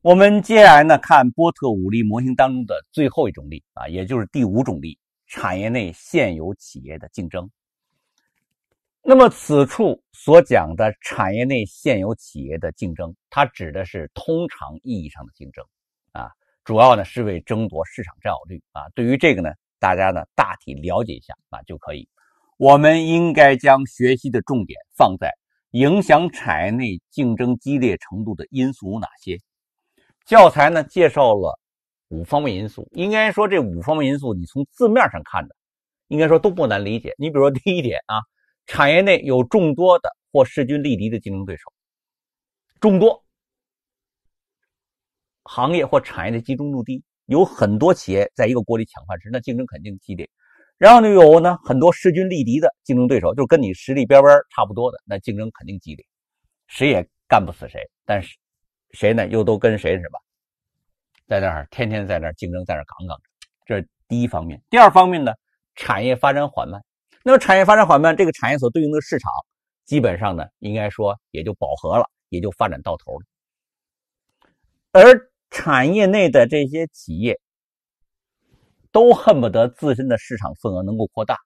我们接下来呢，看波特五力模型当中的最后一种力啊，也就是第五种力——产业内现有企业的竞争。那么此处所讲的产业内现有企业的竞争，它指的是通常意义上的竞争啊，主要呢是为争夺市场占有率啊。对于这个呢，大家呢大体了解一下啊就可以。我们应该将学习的重点放在影响产业内竞争激烈程度的因素有哪些。教材呢介绍了五方面因素，应该说这五方面因素，你从字面上看的，应该说都不难理解。你比如说第一点啊，产业内有众多的或势均力敌的竞争对手，众多行业或产业的集中度低，有很多企业在一个锅里抢饭吃，那竞争肯定激烈。然后呢有呢很多势均力敌的竞争对手，就是跟你实力边边差不多的，那竞争肯定激烈，谁也干不死谁，但是。谁呢？又都跟谁是吧？在那儿天天在那儿竞争，在那儿杠杠。这是第一方面。第二方面呢，产业发展缓慢。那么产业发展缓慢，这个产业所对应的市场，基本上呢，应该说也就饱和了，也就发展到头了。而产业内的这些企业，都恨不得自身的市场份额能够扩大，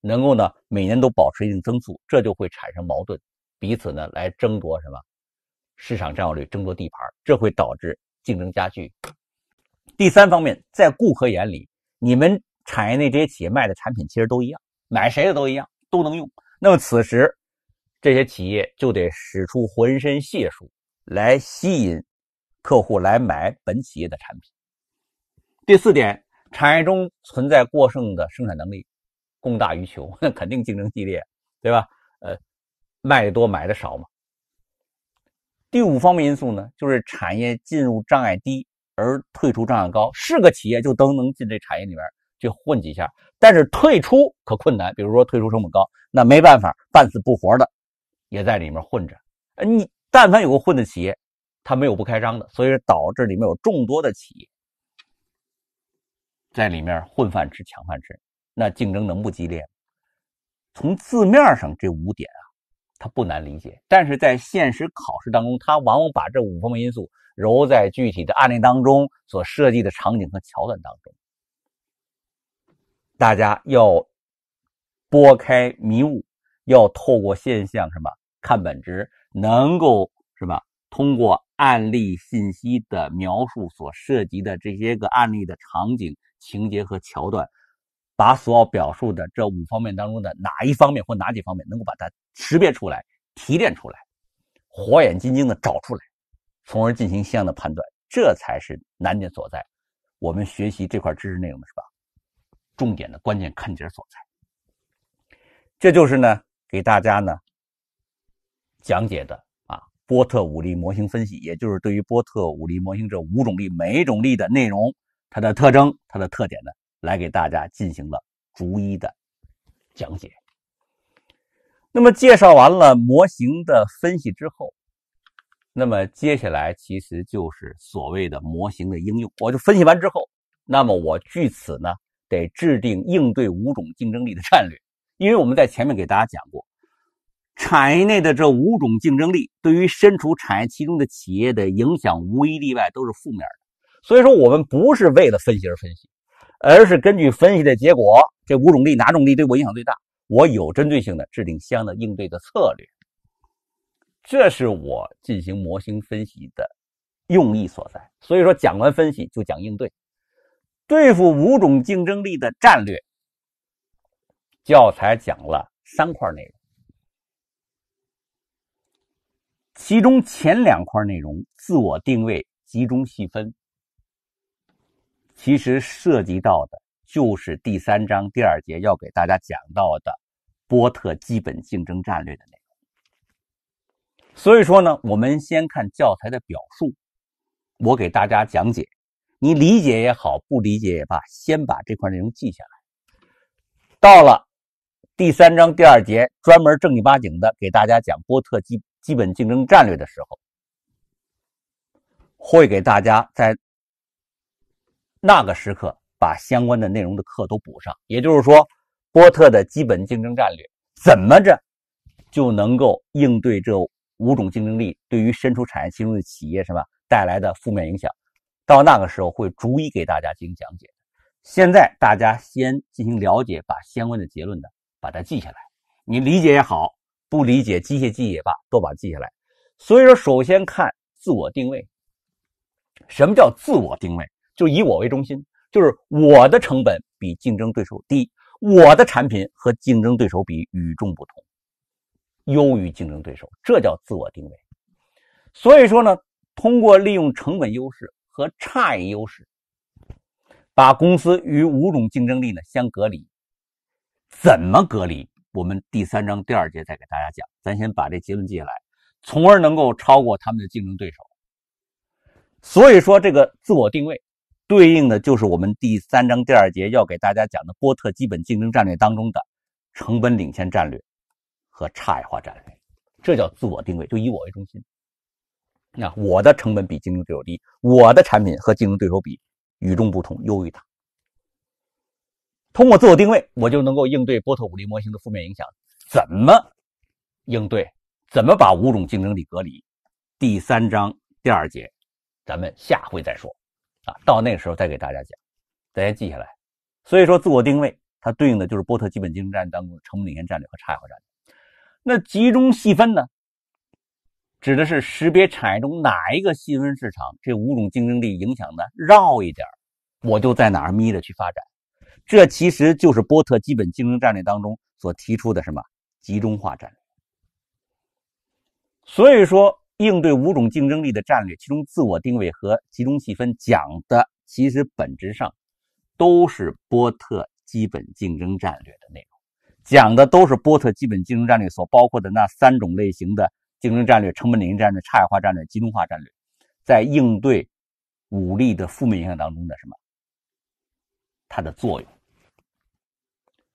能够呢每年都保持一定增速，这就会产生矛盾，彼此呢来争夺什么？市场占有率争夺地盘，这会导致竞争加剧。第三方面，在顾客眼里，你们产业内这些企业卖的产品其实都一样，买谁的都一样，都能用。那么此时，这些企业就得使出浑身解数来吸引客户来买本企业的产品。第四点，产业中存在过剩的生产能力，供大于求，那 肯定竞争激烈，对吧？呃，卖的多，买的少嘛。第五方面因素呢，就是产业进入障碍低而退出障碍高，是个企业就都能进这产业里边去混几下，但是退出可困难，比如说退出成本高，那没办法，半死不活的也在里面混着。你但凡有个混的企业，他没有不开张的，所以导致里面有众多的企业在里面混饭吃、抢饭吃，那竞争能不激烈？从字面上这五点啊。他不难理解，但是在现实考试当中，他往往把这五方面因素揉在具体的案例当中所设计的场景和桥段当中。大家要拨开迷雾，要透过现象什么看本质，能够什么通过案例信息的描述所涉及的这些个案例的场景、情节和桥段。把所要表述的这五方面当中的哪一方面或哪几方面能够把它识别出来、提炼出来、火眼金睛的找出来，从而进行相应的判断，这才是难点所在。我们学习这块知识内容的是吧？重点的关键看点所在。这就是呢，给大家呢讲解的啊波特五力模型分析，也就是对于波特五力模型这五种力、每一种力的内容、它的特征、它的特点呢。来给大家进行了逐一的讲解。那么介绍完了模型的分析之后，那么接下来其实就是所谓的模型的应用。我就分析完之后，那么我据此呢得制定应对五种竞争力的战略。因为我们在前面给大家讲过，产业内的这五种竞争力对于身处产业其中的企业的影响，无一例外都是负面的。所以说，我们不是为了分析而分析。而是根据分析的结果，这五种力哪种力对我影响最大，我有针对性的制定相应的应对的策略。这是我进行模型分析的用意所在。所以说，讲完分析就讲应对，对付五种竞争力的战略。教材讲了三块内容，其中前两块内容：自我定位，集中细分。其实涉及到的就是第三章第二节要给大家讲到的波特基本竞争战略的内容。所以说呢，我们先看教材的表述，我给大家讲解，你理解也好，不理解也罢，先把这块内容记下来。到了第三章第二节专门正儿八经的给大家讲波特基基本竞争战略的时候，会给大家在。那个时刻把相关的内容的课都补上，也就是说，波特的基本竞争战略怎么着就能够应对这五种竞争力对于身处产业其中的企业什么带来的负面影响？到那个时候会逐一给大家进行讲解。现在大家先进行了解，把相关的结论的把它记下来，你理解也好，不理解机械记忆也罢，都把它记下来。所以说，首先看自我定位，什么叫自我定位？就以我为中心，就是我的成本比竞争对手低，我的产品和竞争对手比与众不同，优于竞争对手，这叫自我定位。所以说呢，通过利用成本优势和差异优势，把公司与五种竞争力呢相隔离。怎么隔离？我们第三章第二节再给大家讲。咱先把这结论记下来，从而能够超过他们的竞争对手。所以说，这个自我定位。对应的就是我们第三章第二节要给大家讲的波特基本竞争战略当中的成本领先战略和差异化战略，这叫自我定位，就以我为中心。那我的成本比竞争对手低，我的产品和竞争对手比与众不同，优于他。通过自我定位，我就能够应对波特五力模型的负面影响。怎么应对？怎么把五种竞争力隔离？第三章第二节，咱们下回再说。啊，到那个时候再给大家讲，大家记下来。所以说，自我定位它对应的就是波特基本竞争战略中的成本领先战略和差异化战略。那集中细分呢，指的是识别产业中哪一个细分市场这五种竞争力影响呢，绕一点我就在哪儿咪的去发展。这其实就是波特基本竞争战略当中所提出的什么集中化战略。所以说。应对五种竞争力的战略，其中自我定位和集中细分讲的其实本质上都是波特基本竞争战略的内容，讲的都是波特基本竞争战略所包括的那三种类型的竞争战略：成本领先战略、差异化战略、集中化战略，在应对武力的负面影响当中的什么？它的作用。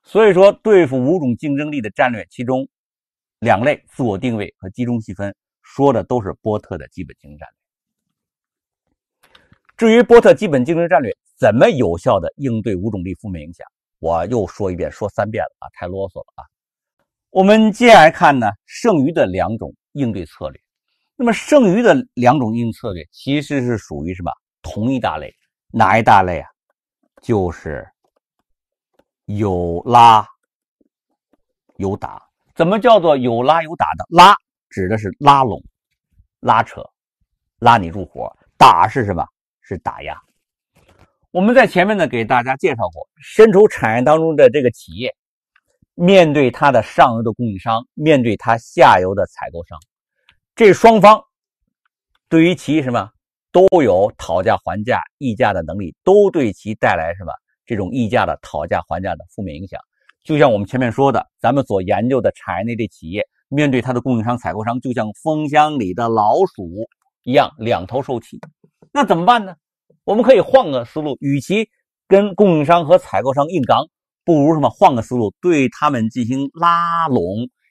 所以说，对付五种竞争力的战略，其中两类：自我定位和集中细分。说的都是波特的基本经营战略。至于波特基本经营战略怎么有效的应对五种力负面影响，我又说一遍，说三遍了啊，太啰嗦了啊。我们接下来看呢，剩余的两种应对策略。那么剩余的两种应对策略其实是属于什么同一大类？哪一大类啊？就是有拉有打。怎么叫做有拉有打的拉？指的是拉拢、拉扯、拉你入伙；打是什么？是打压。我们在前面呢，给大家介绍过，身处产业当中的这个企业，面对它的上游的供应商，面对它下游的采购商，这双方对于其什么都有讨价还价、议价的能力，都对其带来什么这种议价的讨价还价的负面影响。就像我们前面说的，咱们所研究的产业内的企业。面对他的供应商、采购商，就像蜂箱里的老鼠一样，两头受气。那怎么办呢？我们可以换个思路，与其跟供应商和采购商硬刚，不如什么？换个思路，对他们进行拉拢。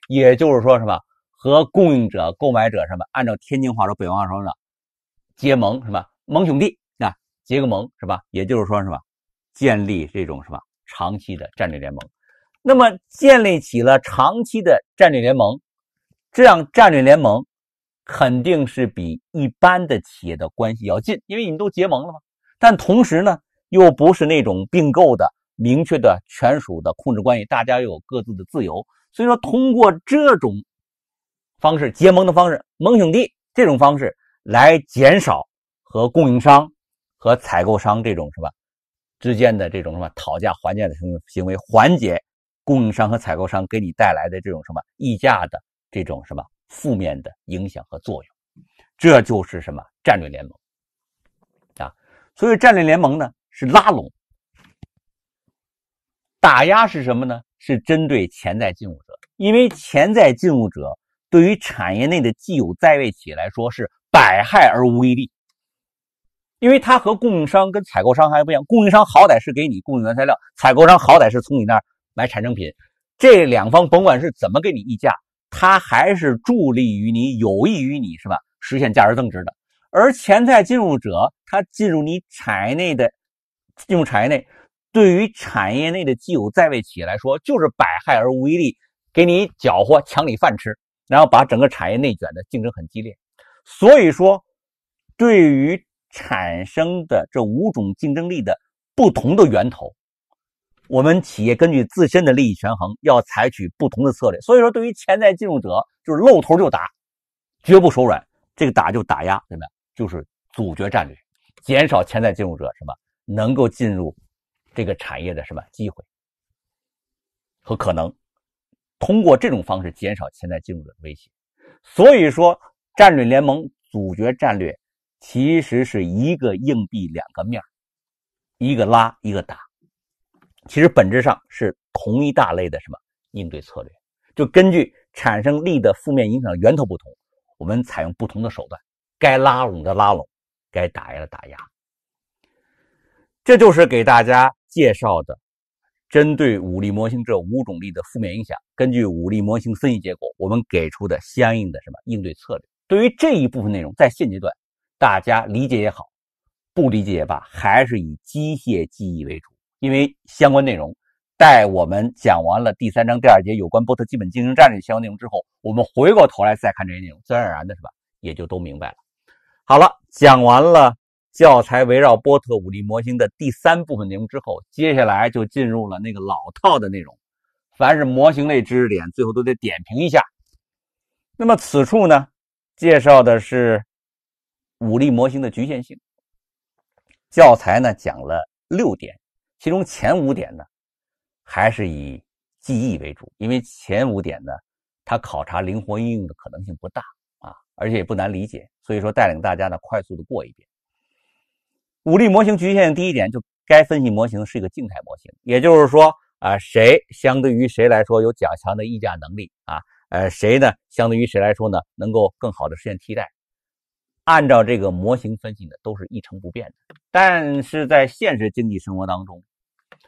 也就是说，什么？和供应者、购买者什么？按照天津话说，北方话说呢，结盟，什么？盟兄弟，啊，结个盟，是吧？也就是说，什么？建立这种什么长期的战略联盟。那么，建立起了长期的战略联盟。这样战略联盟，肯定是比一般的企业的关系要近，因为你都结盟了嘛。但同时呢，又不是那种并购的明确的权属的控制关系，大家又有各自的自由。所以说，通过这种方式结盟的方式，盟兄弟这种方式来减少和供应商和采购商这种什么之间的这种什么讨价还价的行行为，缓解供应商和采购商给你带来的这种什么溢价的。这种什么负面的影响和作用，这就是什么战略联盟啊？所以战略联盟呢是拉拢，打压是什么呢？是针对潜在进入者，因为潜在进入者对于产业内的既有在位企业来说是百害而无一利，因为它和供应商跟采购商还不一样，供应商好歹是给你供应原材料，采购商好歹是从你那儿买产成品，这两方甭管是怎么给你议价。它还是助力于你、有益于你，是吧？实现价值增值的。而潜在进入者，他进入你产业内的，进入产业内，对于产业内的既有在位企业来说，就是百害而无一利，给你搅和、抢你饭吃，然后把整个产业内卷的竞争很激烈。所以说，对于产生的这五种竞争力的不同的源头。我们企业根据自身的利益权衡，要采取不同的策略。所以说，对于潜在进入者，就是露头就打，绝不手软。这个打就打压，对吧？就是阻绝战略，减少潜在进入者什么能够进入这个产业的什么机会和可能，通过这种方式减少潜在进入者的威胁。所以说，战略联盟、阻绝战略，其实是一个硬币两个面，一个拉，一个打。其实本质上是同一大类的什么应对策略？就根据产生力的负面影响源头不同，我们采用不同的手段：该拉拢的拉拢，该打压的打压。这就是给大家介绍的针对武力模型这五种力的负面影响，根据武力模型分析结果，我们给出的相应的什么应对策略？对于这一部分内容，在现阶段，大家理解也好，不理解也罢，还是以机械记忆为主。因为相关内容，待我们讲完了第三章第二节有关波特基本竞争战略相关内容之后，我们回过头来再看这些内容，自然而然的是吧，也就都明白了。好了，讲完了教材围绕波特五力模型的第三部分内容之后，接下来就进入了那个老套的内容。凡是模型类知识点，最后都得点评一下。那么此处呢，介绍的是五力模型的局限性。教材呢讲了六点。其中前五点呢，还是以记忆为主，因为前五点呢，它考察灵活应用的可能性不大啊，而且也不难理解，所以说带领大家呢快速的过一遍。武力模型局限性第一点，就该分析模型是一个静态模型，也就是说啊，谁相对于谁来说有较强的议价能力啊，呃，谁呢相对于谁来说呢能够更好的实现替代，按照这个模型分析呢都是一成不变的，但是在现实经济生活当中。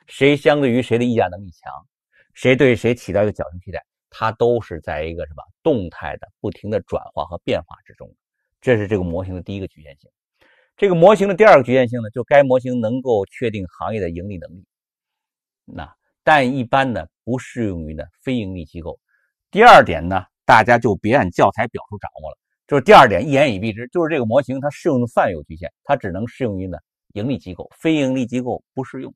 谁相对于谁的溢价能力强，谁对谁起到一个侥幸替代，它都是在一个什么动态的、不停的转化和变化之中。这是这个模型的第一个局限性。这个模型的第二个局限性呢，就该模型能够确定行业的盈利能力，那但一般呢不适用于呢非盈利机构。第二点呢，大家就别按教材表述掌握了。就是第二点，一言以蔽之，就是这个模型它适用的范围有局限，它只能适用于呢盈利机构，非盈利机构不适用。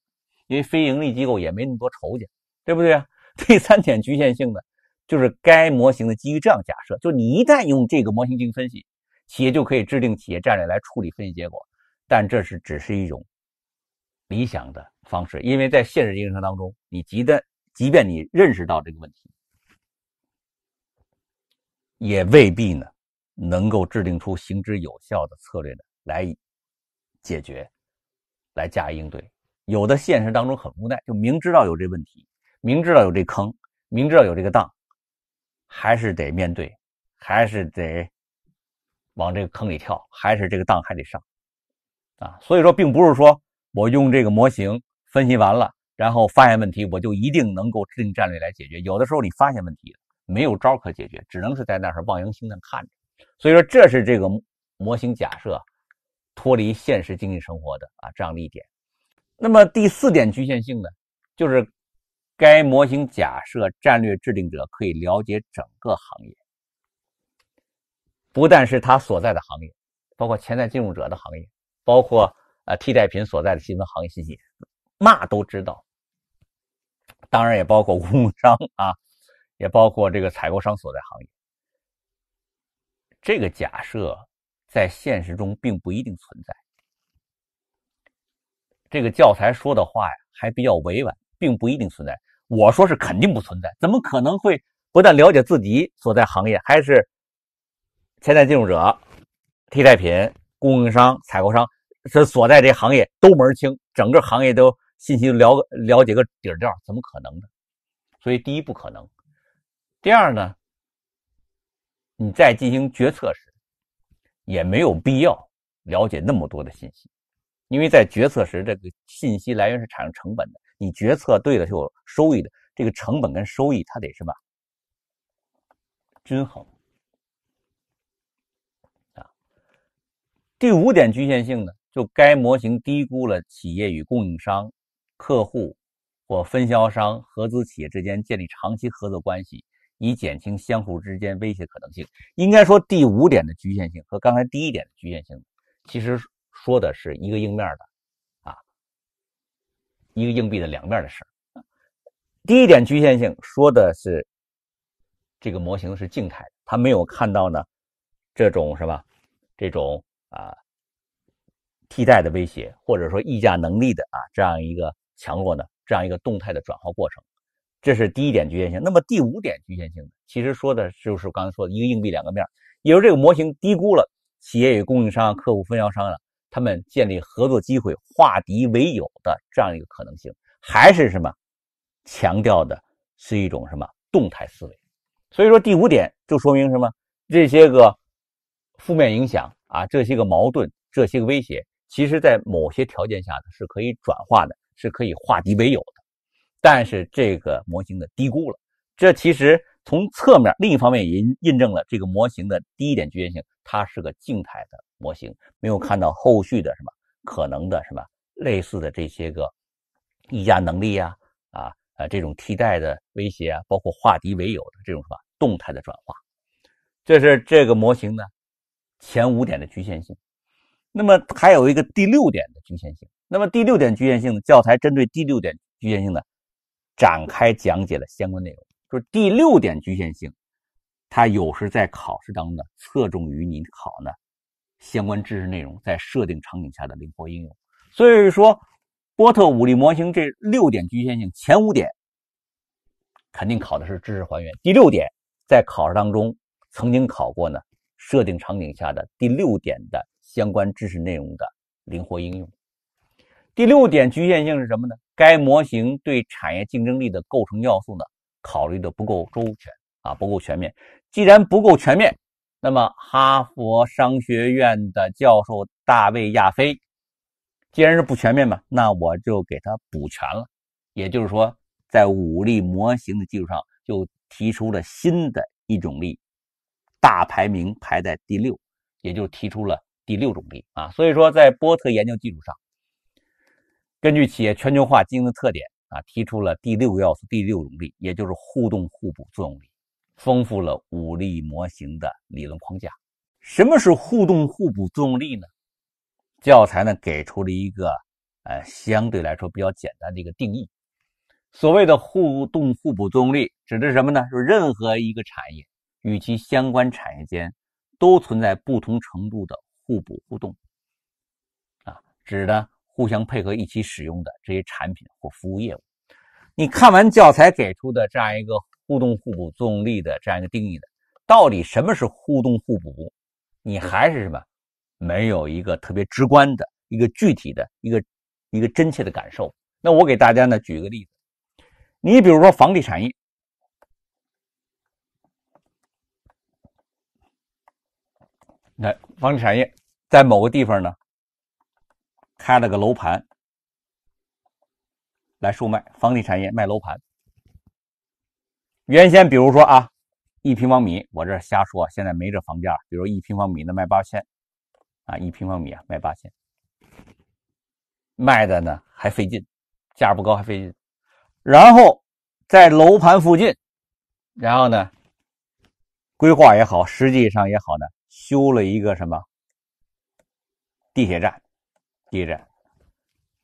因为非盈利机构也没那么多仇家，对不对啊？第三点局限性的就是该模型的基于这样假设：，就你一旦用这个模型进行分析，企业就可以制定企业战略来处理分析结果。但这是只是一种理想的方式，因为在现实经营当中，你即便即便你认识到这个问题，也未必呢能够制定出行之有效的策略来解决，来加以应对。有的现实当中很无奈，就明知道有这问题，明知道有这坑，明知道有这个当，还是得面对，还是得往这个坑里跳，还是这个当还得上啊。所以说，并不是说我用这个模型分析完了，然后发现问题，我就一定能够制定战略来解决。有的时候你发现问题了，没有招可解决，只能是在那儿望洋兴叹看着。所以说，这是这个模型假设脱离现实经济生活的啊这样的一点。那么第四点局限性呢，就是该模型假设战略制定者可以了解整个行业，不但是他所在的行业，包括潜在进入者的行业，包括呃替代品所在的细分行业信息，嘛都知道。当然也包括供应商啊，也包括这个采购商所在行业。这个假设在现实中并不一定存在。这个教材说的话呀，还比较委婉，并不一定存在。我说是肯定不存在，怎么可能会不但了解自己所在行业，还是潜在进入者、替代品、供应商、采购商，这所在这行业都门清，整个行业都信息了了解个底儿掉，怎么可能呢？所以第一不可能。第二呢，你在进行决策时，也没有必要了解那么多的信息。因为在决策时，这个信息来源是产生成本的。你决策对了就有收益的，这个成本跟收益它得什么均衡啊？第五点局限性呢，就该模型低估了企业与供应商、客户或分销商合资企业之间建立长期合作关系，以减轻相互之间威胁可能性。应该说，第五点的局限性和刚才第一点的局限性其实。说的是一个硬面的，啊，一个硬币的两面的事。第一点局限性说的是，这个模型是静态，的，它没有看到呢这种什么，这种啊替代的威胁，或者说溢价能力的啊这样一个强弱呢这样一个动态的转化过程。这是第一点局限性。那么第五点局限性其实说的就是刚才说的一个硬币两个面，也就是这个模型低估了企业与供应商、客户、分销商的。他们建立合作机会、化敌为友的这样一个可能性，还是什么？强调的是一种什么动态思维？所以说第五点就说明什么？这些个负面影响啊，这些个矛盾，这些个威胁，其实在某些条件下是可以转化的，是可以化敌为友的。但是这个模型的低估了，这其实从侧面，另一方面也印证了这个模型的第一点局限性，它是个静态的。模型没有看到后续的什么可能的什么类似的这些个溢价能力呀啊呃这种替代的威胁啊，包括化敌为友的这种什么动态的转化，这是这个模型呢前五点的局限性。那么还有一个第六点的局限性。那么第六点局限性呢？教材针对第六点局限性呢展开讲解了相关内容。说第六点局限性，它有时在考试当中侧重于你考呢。相关知识内容在设定场景下的灵活应用，所以说波特五力模型这六点局限性，前五点肯定考的是知识还原，第六点在考试当中曾经考过呢，设定场景下的第六点的相关知识内容的灵活应用。第六点局限性是什么呢？该模型对产业竞争力的构成要素呢，考虑的不够周全啊，不够全面。既然不够全面。那么，哈佛商学院的教授大卫亚非，既然是不全面嘛，那我就给他补全了。也就是说，在武力模型的基础上，就提出了新的一种力，大排名排在第六，也就提出了第六种力啊。所以说，在波特研究基础上，根据企业全球化经营的特点啊，提出了第六要素、第六种力，也就是互动互补作用力。丰富了武力模型的理论框架。什么是互动互补作用力呢？教材呢给出了一个，呃，相对来说比较简单的一个定义。所谓的互动互补作用力指的是什么呢？是任何一个产业与其相关产业间都存在不同程度的互补互动，啊，指的互相配合一起使用的这些产品或服务业务。你看完教材给出的这样一个。互动互补作用力的这样一个定义的，到底什么是互动互补？你还是什么没有一个特别直观的一个具体的一个一个真切的感受？那我给大家呢举一个例子，你比如说房地产业，你房地产业在某个地方呢开了个楼盘来售卖，房地产业卖楼盘。原先比如说啊，一平方米我这瞎说，现在没这房价。比如一平方米的卖八千，啊一平方米啊卖八千，卖的呢还费劲，价不高还费劲。然后在楼盘附近，然后呢规划也好，实际上也好呢，修了一个什么地铁站，地铁站，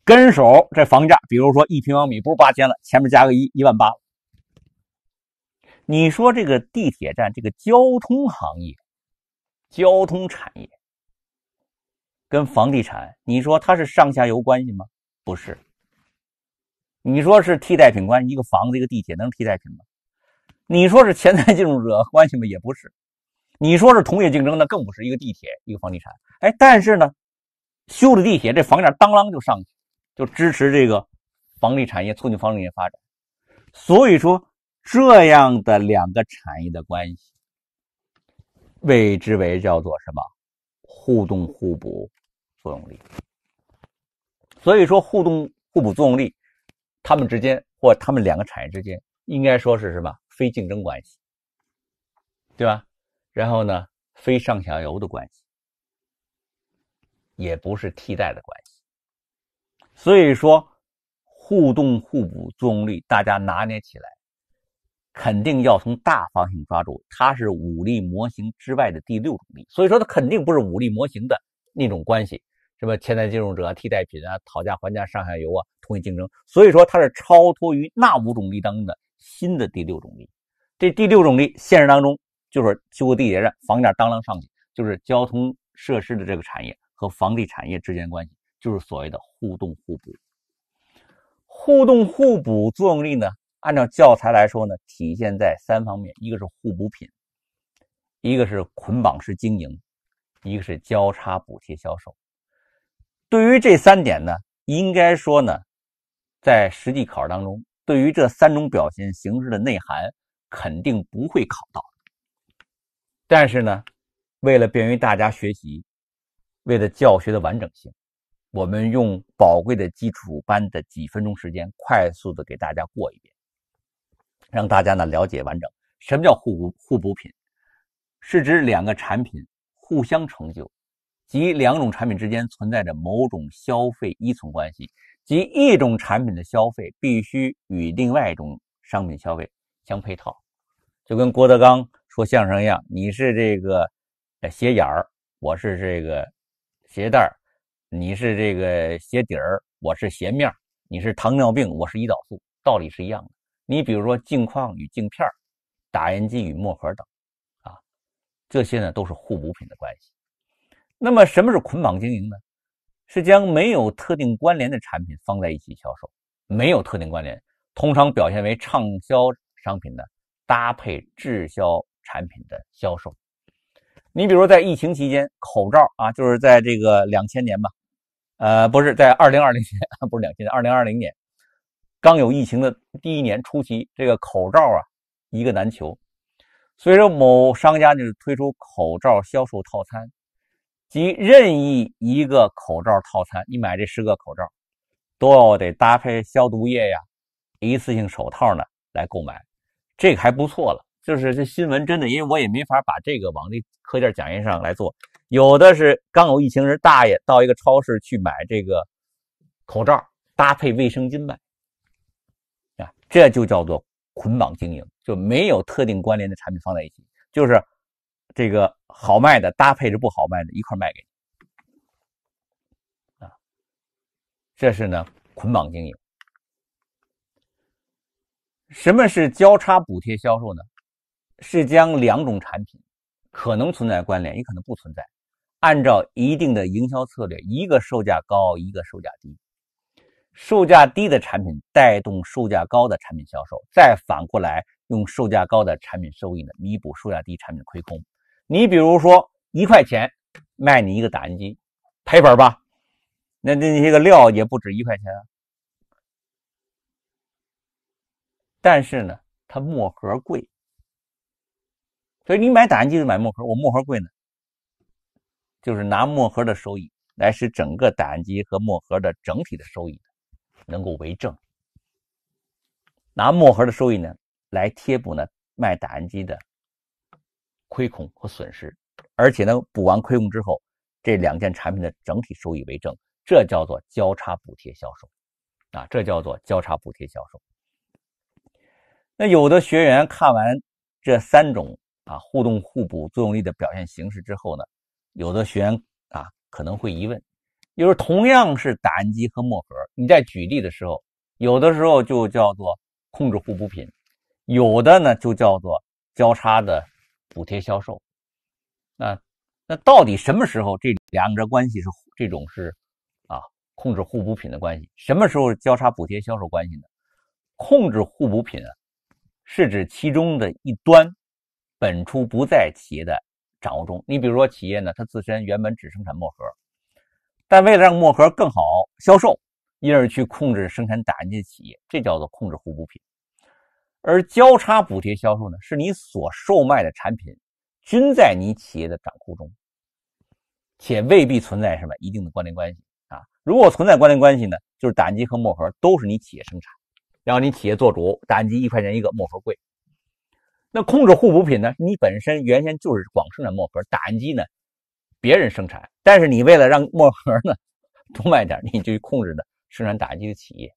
跟手这房价，比如说一平方米不是八千了，前面加个一一万八了。你说这个地铁站，这个交通行业、交通产业，跟房地产，你说它是上下游关系吗？不是。你说是替代品关系，一个房子一个地铁能替代品吗？你说是潜在进入者关系吗？也不是。你说是同业竞争，那更不是一个地铁一个房地产。哎，但是呢，修了地铁，这房价当啷就上去，就支持这个房地产业，促进房地产业发展。所以说。这样的两个产业的关系，谓之为叫做什么？互动互补作用力。所以说，互动互补作用力，他们之间或他们两个产业之间，应该说是什么？非竞争关系，对吧？然后呢，非上下游的关系，也不是替代的关系。所以说，互动互补作用力，大家拿捏起来。肯定要从大方向抓住，它是武力模型之外的第六种力，所以说它肯定不是武力模型的那种关系，什么潜在进入者啊、替代品啊、讨价还价、上下游啊、同一竞争，所以说它是超脱于那五种力当中的新的第六种力。这第六种力现实当中就是修个地铁站，房价当啷上去，就是交通设施的这个产业和房地产业之间关系，就是所谓的互动互补。互动互补作用力呢？按照教材来说呢，体现在三方面：一个是互补品，一个是捆绑式经营，一个是交叉补贴销售。对于这三点呢，应该说呢，在实际考试当中，对于这三种表现形式的内涵肯定不会考到。但是呢，为了便于大家学习，为了教学的完整性，我们用宝贵的基础班的几分钟时间，快速的给大家过一遍。让大家呢了解完整，什么叫互补互补品？是指两个产品互相成就，即两种产品之间存在着某种消费依存关系，即一种产品的消费必须与另外一种商品消费相配套。就跟郭德纲说相声一样，你是这个鞋眼儿，我是这个鞋带儿，你是这个鞋底儿，我是鞋面儿，你是糖尿病，我是胰岛素，道理是一样的。你比如说镜框与镜片打印机与墨盒等，啊，这些呢都是互补品的关系。那么什么是捆绑经营呢？是将没有特定关联的产品放在一起销售，没有特定关联，通常表现为畅销商品的搭配滞销产品的销售。你比如在疫情期间，口罩啊，就是在这个两千年吧，呃，不是在二零二零年，不是两千年，二零二零年。刚有疫情的第一年初期，这个口罩啊，一个难求。所以说，某商家就是推出口罩销售套餐，即任意一个口罩套餐，你买这十个口罩，都要得搭配消毒液呀、一次性手套呢来购买，这个还不错了。就是这新闻真的，因为我也没法把这个往那课件讲义上来做。有的是刚有疫情时，大爷到一个超市去买这个口罩，搭配卫生巾卖。这就叫做捆绑经营，就没有特定关联的产品放在一起，就是这个好卖的搭配着不好卖的一块卖给，啊，这是呢捆绑经营。什么是交叉补贴销售呢？是将两种产品可能存在关联也可能不存在，按照一定的营销策略，一个售价高，一个售价低。售价低的产品带动售价高的产品销售，再反过来用售价高的产品收益呢弥补售价低产品亏空。你比如说一块钱卖你一个打印机，赔本吧？那那些个料也不止一块钱。啊。但是呢，它墨盒贵，所以你买打印机就买墨盒，我墨盒贵呢，就是拿墨盒的收益来使整个打印机和墨盒的整体的收益。能够为证。拿墨盒的收益呢来贴补呢卖打印机的亏空和损失，而且呢补完亏空之后，这两件产品的整体收益为正，这叫做交叉补贴销售，啊，这叫做交叉补贴销售。那有的学员看完这三种啊互动互补作用力的表现形式之后呢，有的学员啊可能会疑问。就是同样是打印机和墨盒，你在举例的时候，有的时候就叫做控制互补品，有的呢就叫做交叉的补贴销售。那那到底什么时候这两者关系是这种是啊控制互补品的关系？什么时候交叉补贴销售关系呢？控制互补品啊，是指其中的一端本初不在企业的掌握中。你比如说，企业呢，它自身原本只生产墨盒。但为了让墨盒更好销售，因而去控制生产打印机的企业，这叫做控制互补品。而交叉补贴销售呢，是你所售卖的产品均在你企业的掌控中，且未必存在什么一定的关联关系啊。如果存在关联关系呢，就是打印机和墨盒都是你企业生产，然后你企业做主，打印机一块钱一个，墨盒贵。那控制互补品呢，你本身原先就是光生产墨盒，打印机呢？别人生产，但是你为了让墨盒呢 多卖点，你就控制的生产打击的企业，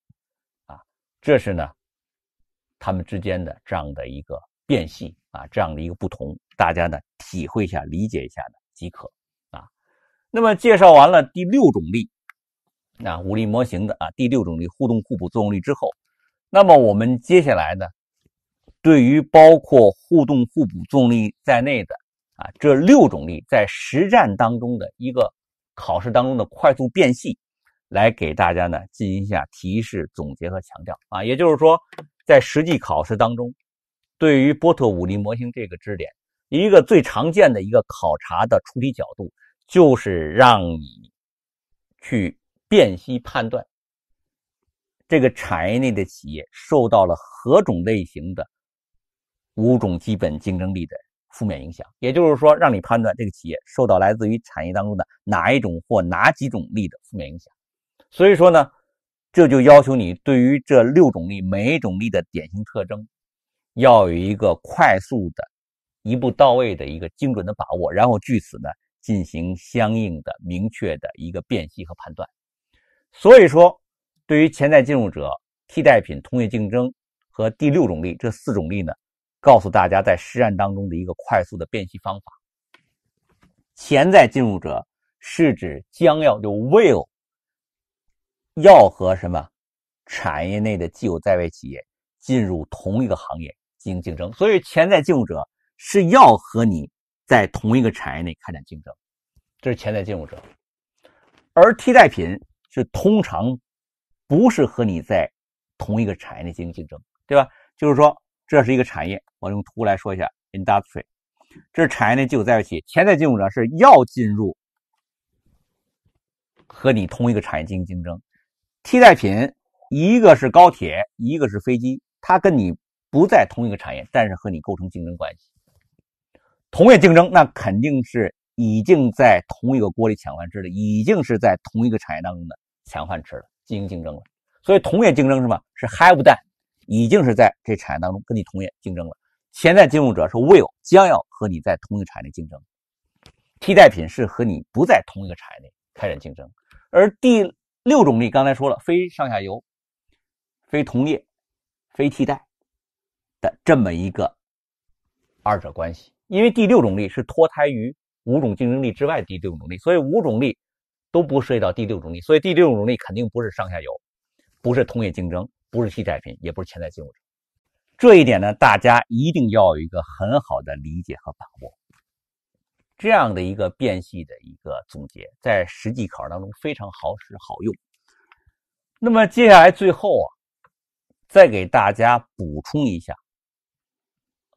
啊，这是呢他们之间的这样的一个变系啊，这样的一个不同，大家呢体会一下、理解一下呢即可啊。那么介绍完了第六种力，那五力模型的啊第六种力互动互补作用力之后，那么我们接下来呢，对于包括互动互补作用力在内的。啊，这六种力在实战当中的一个考试当中的快速变细，来给大家呢进行一下提示总结和强调啊。也就是说，在实际考试当中，对于波特五力模型这个知识点，一个最常见的一个考察的出题角度，就是让你去辨析判断这个产业内的企业受到了何种类型的五种基本竞争力的。负面影响，也就是说，让你判断这个企业受到来自于产业当中的哪一种或哪几种力的负面影响。所以说呢，这就要求你对于这六种力每一种力的典型特征，要有一个快速的、一步到位的一个精准的把握，然后据此呢进行相应的明确的一个辨析和判断。所以说，对于潜在进入者、替代品、同业竞争和第六种力这四种力呢。告诉大家，在实战当中的一个快速的辨析方法：潜在进入者是指将要就 will 要和什么产业内的既有在位企业进入同一个行业进行竞争，所以潜在进入者是要和你在同一个产业内开展竞争，这是潜在进入者；而替代品是通常不是和你在同一个产业内进行竞争，对吧？就是说。这是一个产业，我用图来说一下。Industry，这是产业链基础在一起。潜在进入者是要进入和你同一个产业进行竞争。替代品一个是高铁，一个是飞机，它跟你不在同一个产业，但是和你构成竞争关系。同业竞争那肯定是已经在同一个锅里抢饭吃的，已经是在同一个产业当中的抢饭吃了，进行竞争了。所以同业竞争是什么？是 Have done。已经是在这产业当中跟你同业竞争了。潜在进入者是 will 将要和你在同一个产业内竞争，替代品是和你不在同一个产业内开展竞争。而第六种力刚才说了，非上下游、非同业、非替代的这么一个二者关系。因为第六种力是脱胎于五种竞争力之外第六种力，所以五种力都不涉及到第六种力，所以第六种力肯定不是上下游，不是同业竞争。不是替代品，也不是潜在进入者，这一点呢，大家一定要有一个很好的理解和把握。这样的一个变细的一个总结，在实际考试当中非常好使好用。那么接下来最后啊，再给大家补充一下，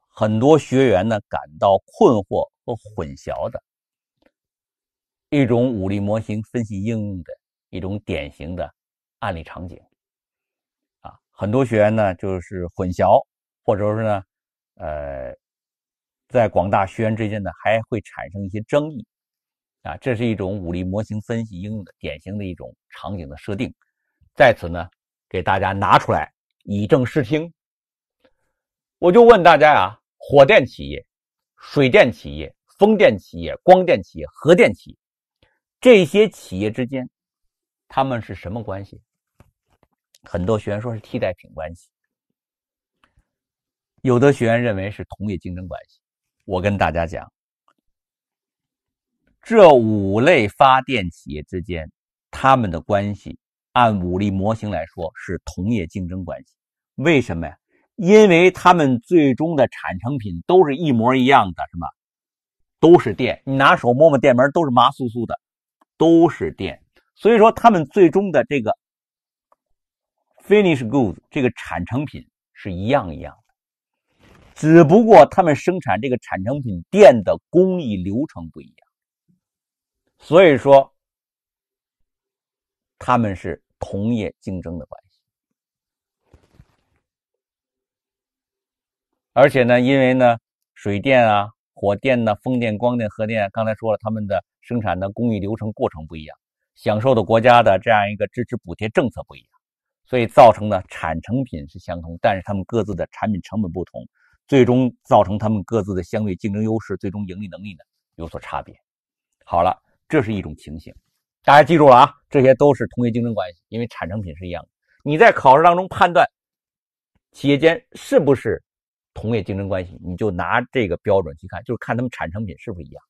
很多学员呢感到困惑和混淆的一种武力模型分析应用的一种典型的案例场景。很多学员呢，就是混淆，或者说呢，呃，在广大学员之间呢，还会产生一些争议，啊，这是一种武力模型分析应用的典型的一种场景的设定，在此呢，给大家拿出来以正视听。我就问大家啊，火电企业、水电企业、风电企业、光电企业、核电企，业这些企业之间，他们是什么关系？很多学员说是替代品关系，有的学员认为是同业竞争关系。我跟大家讲，这五类发电企业之间，他们的关系按五力模型来说是同业竞争关系。为什么呀？因为他们最终的产成品都是一模一样的，什么都是电，你拿手摸摸电门都是麻酥酥的，都是电。所以说，他们最终的这个。f i n i s h goods 这个产成品是一样一样的，只不过他们生产这个产成品电的工艺流程不一样，所以说他们是同业竞争的关系。而且呢，因为呢水电啊、火电呢、风电、光电、核电，刚才说了，他们的生产的工艺流程过程不一样，享受的国家的这样一个支持补贴政策不一样。所以造成的产成品是相同，但是他们各自的产品成本不同，最终造成他们各自的相对竞争优势，最终盈利能力呢有所差别。好了，这是一种情形，大家记住了啊，这些都是同业竞争关系，因为产成品是一样的。你在考试当中判断企业间是不是同业竞争关系，你就拿这个标准去看，就是看他们产成品是不是一样。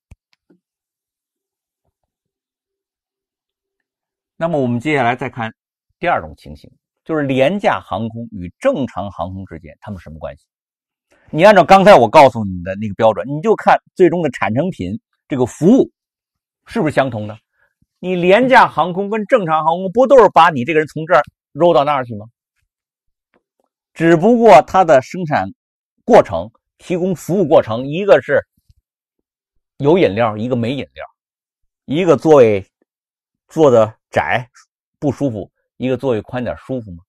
那么我们接下来再看第二种情形。就是廉价航空与正常航空之间，他们什么关系？你按照刚才我告诉你的那个标准，你就看最终的产成品这个服务是不是相同的？你廉价航空跟正常航空不都是把你这个人从这儿扔到那儿去吗？只不过它的生产过程、提供服务过程，一个是有饮料，一个没饮料，一个座位坐的窄、不舒服。一个座位宽点舒服吗？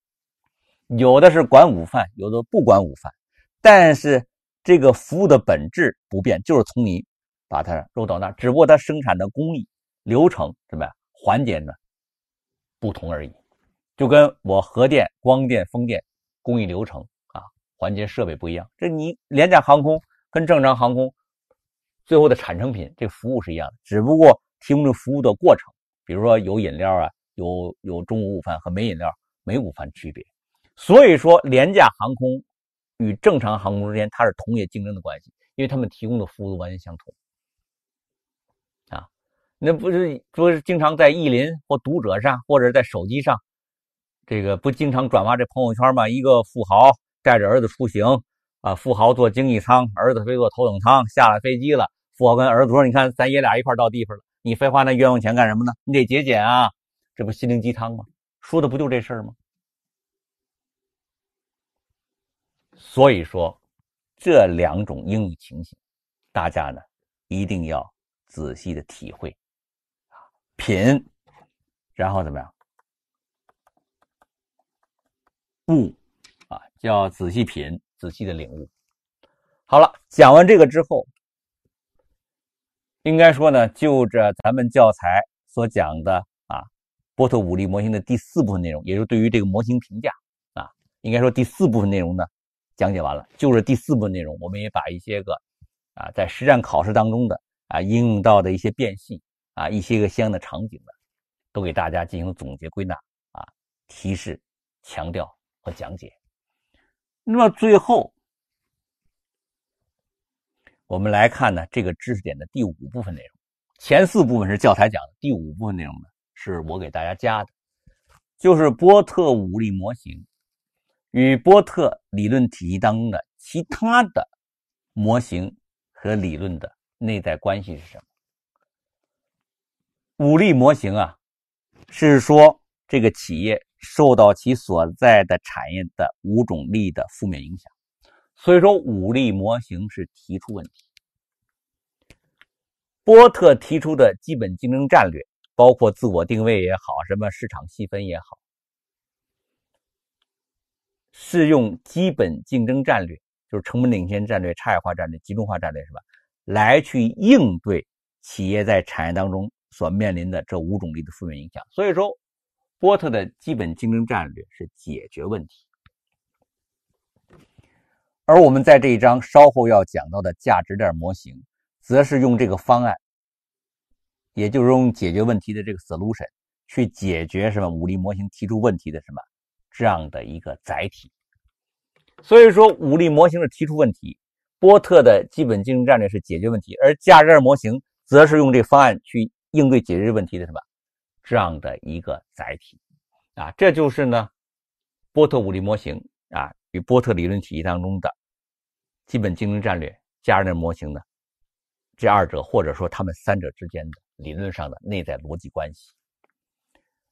有的是管午饭，有的不管午饭，但是这个服务的本质不变，就是从你把它肉到那，只不过它生产的工艺流程怎么样环节呢不同而已。就跟我核电、光电、风电工艺流程啊环节设备不一样。这你廉价航空跟正常航空最后的产成品这服务是一样的，只不过提供的服务的过程，比如说有饮料啊。有有中午午饭和没饮料、没午饭区别，所以说廉价航空与正常航空之间它是同业竞争的关系，因为他们提供的服务完全相同。啊，那不是不是经常在意林或读者上，或者在手机上，这个不经常转发这朋友圈吗？一个富豪带着儿子出行，啊，富豪坐经济舱，儿子飞坐头等舱。下了飞机了，富豪跟儿子说：“你看咱爷俩一块到地方了，你废话那冤枉钱干什么呢？你得节俭啊。”这不心灵鸡汤吗？说的不就这事儿吗？所以说，这两种英语情形，大家呢一定要仔细的体会，啊，品，然后怎么样，悟，啊，要仔细品，仔细的领悟。好了，讲完这个之后，应该说呢，就着咱们教材所讲的。波特五力模型的第四部分内容，也就是对于这个模型评价啊，应该说第四部分内容呢，讲解完了，就是第四部分内容。我们也把一些个啊，在实战考试当中的啊，应用到的一些变戏啊，一些个相应的场景呢，都给大家进行总结归纳啊，提示、强调和讲解。那么最后，我们来看呢这个知识点的第五部分内容。前四部分是教材讲的，第五部分内容呢。是我给大家加的，就是波特五力模型与波特理论体系当中的其他的模型和理论的内在关系是什么？五力模型啊，是说这个企业受到其所在的产业的五种力的负面影响，所以说五力模型是提出问题。波特提出的基本竞争战略。包括自我定位也好，什么市场细分也好，是用基本竞争战略，就是成本领先战略、差异化战略、集中化战略，是吧？来去应对企业在产业当中所面临的这五种力的负面影响。所以说，波特的基本竞争战略是解决问题，而我们在这一章稍后要讲到的价值链模型，则是用这个方案。也就是用解决问题的这个 solution 去解决什么武力模型提出问题的什么这样的一个载体，所以说武力模型是提出问题，波特的基本竞争战略是解决问题，而价值链模型则是用这方案去应对解决问题的什么这样的一个载体啊，这就是呢波特武力模型啊与波特理论体系当中的基本竞争战略价值链模型呢这二者或者说他们三者之间的。理论上的内在逻辑关系，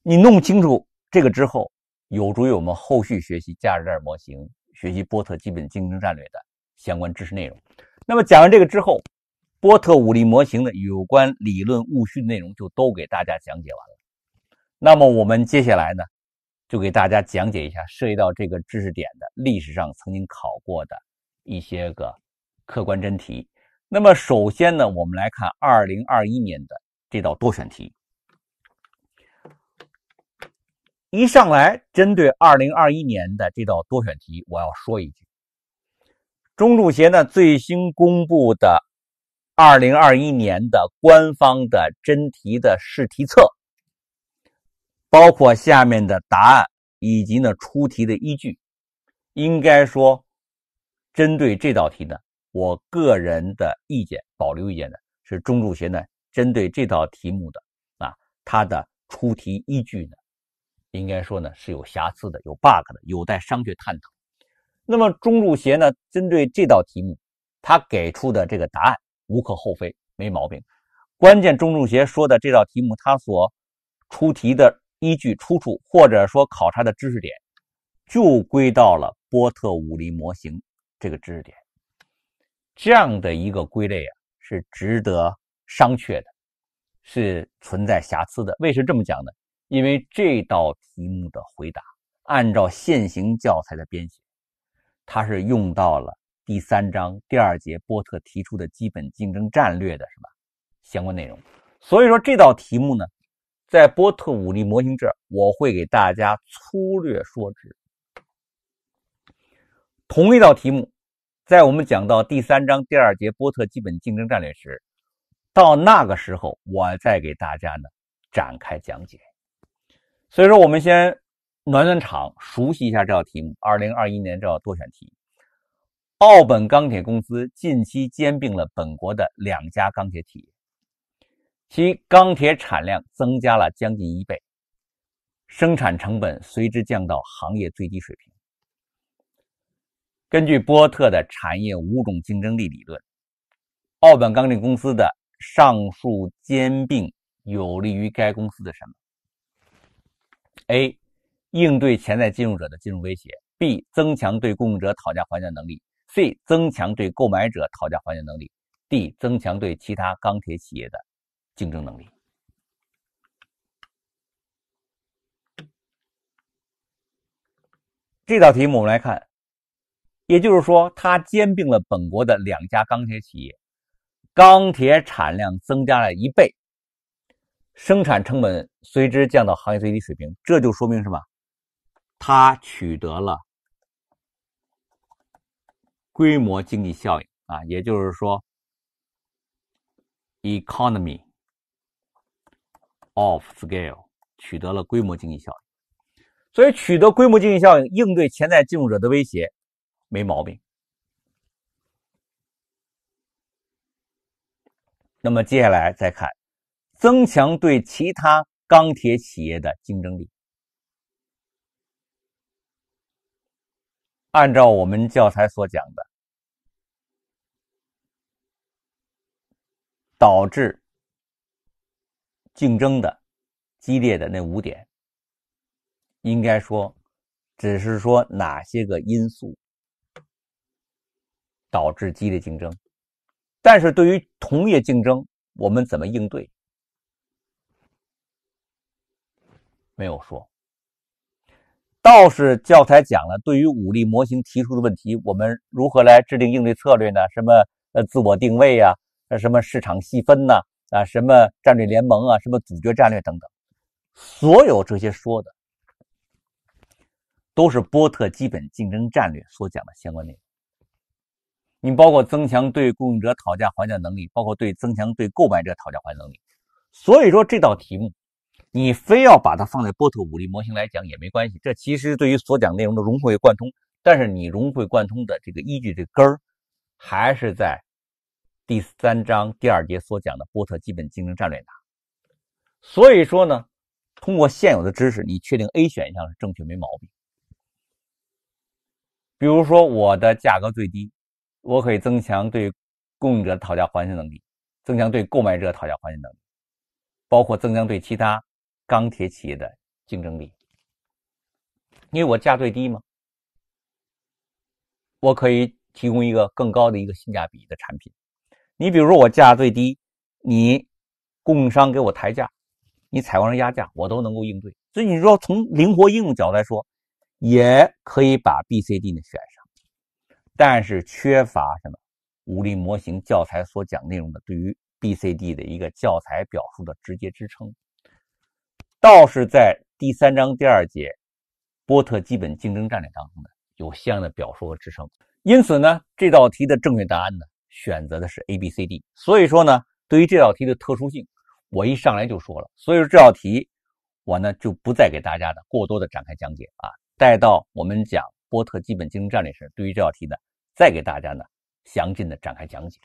你弄清楚这个之后，有助于我们后续学习价值链模型、学习波特基本竞争战略的相关知识内容。那么讲完这个之后，波特五力模型的有关理论务虚内容就都给大家讲解完了。那么我们接下来呢，就给大家讲解一下涉及到这个知识点的历史上曾经考过的一些个客观真题。那么首先呢，我们来看2021年的。这道多选题一上来，针对二零二一年的这道多选题，我要说一句：中注协呢最新公布的二零二一年的官方的真题的试题册，包括下面的答案以及呢出题的依据，应该说，针对这道题呢，我个人的意见，保留意见呢是中注协呢。针对这道题目的啊，它的出题依据呢，应该说呢是有瑕疵的、有 bug 的，有待商榷探讨。那么中注协呢，针对这道题目，他给出的这个答案无可厚非，没毛病。关键中注协说的这道题目，它所出题的依据出处，或者说考察的知识点，就归到了波特五力模型这个知识点，这样的一个归类啊，是值得。商榷的是存在瑕疵的，为什么这么讲呢？因为这道题目的回答，按照现行教材的编写，它是用到了第三章第二节波特提出的基本竞争战略的什么相关内容。所以说这道题目呢，在波特五力模型这儿，我会给大家粗略说之。同一道题目，在我们讲到第三章第二节波特基本竞争战略时。到那个时候，我再给大家呢展开讲解。所以说，我们先暖暖场，熟悉一下这道题目。二零二一年这道多选题，澳本钢铁公司近期兼并了本国的两家钢铁企业，其钢铁产量增加了将近一倍，生产成本随之降到行业最低水平。根据波特的产业五种竞争力理论，奥本钢铁公司的上述兼并有利于该公司的什么？A. 应对潜在进入者的金融威胁；B. 增强对供应者讨价还价能力；C. 增强对购买者讨价还价能力；D. 增强对其他钢铁企业的竞争能力。这道题目我们来看，也就是说，它兼并了本国的两家钢铁企业。钢铁产量增加了一倍，生产成本随之降到行业最低水平。这就说明什么？它取得了规模经济效应啊，也就是说，economy of scale 取得了规模经济效应。所以，取得规模经济效应，应对潜在进入者的威胁，没毛病。那么接下来再看，增强对其他钢铁企业的竞争力。按照我们教材所讲的，导致竞争的激烈的那五点，应该说，只是说哪些个因素导致激烈竞争。但是对于同业竞争，我们怎么应对？没有说。倒是教材讲了，对于武力模型提出的问题，我们如何来制定应对策略呢？什么呃自我定位呀，呃什么市场细分呐，啊什么战略联盟啊，什么主角战略等等，所有这些说的，都是波特基本竞争战略所讲的相关内容。你包括增强对供应者讨价还价能力，包括对增强对购买者讨价还能力。所以说这道题目，你非要把它放在波特五力模型来讲也没关系。这其实对于所讲内容的融会贯通，但是你融会贯通的这个依据这根儿，还是在第三章第二节所讲的波特基本竞争战略上。所以说呢，通过现有的知识，你确定 A 选项是正确没毛病。比如说我的价格最低。我可以增强对供应者的讨价还价能力，增强对购买者讨价还价能力，包括增强对其他钢铁企业的竞争力。因为我价最低嘛，我可以提供一个更高的一个性价比的产品。你比如说我价最低，你供应商给我抬价，你采购商压价，我都能够应对。所以你说从灵活应用角度来说，也可以把 B、C、D 呢选上。但是缺乏什么？五力模型教材所讲内容的对于 B、C、D 的一个教材表述的直接支撑，倒是在第三章第二节波特基本竞争战略当中呢，有相应的表述和支撑。因此呢，这道题的正确答案呢，选择的是 A、B、C、D。所以说呢，对于这道题的特殊性，我一上来就说了。所以说这道题，我呢就不再给大家的过多的展开讲解啊。带到我们讲波特基本竞争战略时，对于这道题的。再给大家呢，详尽的展开讲解。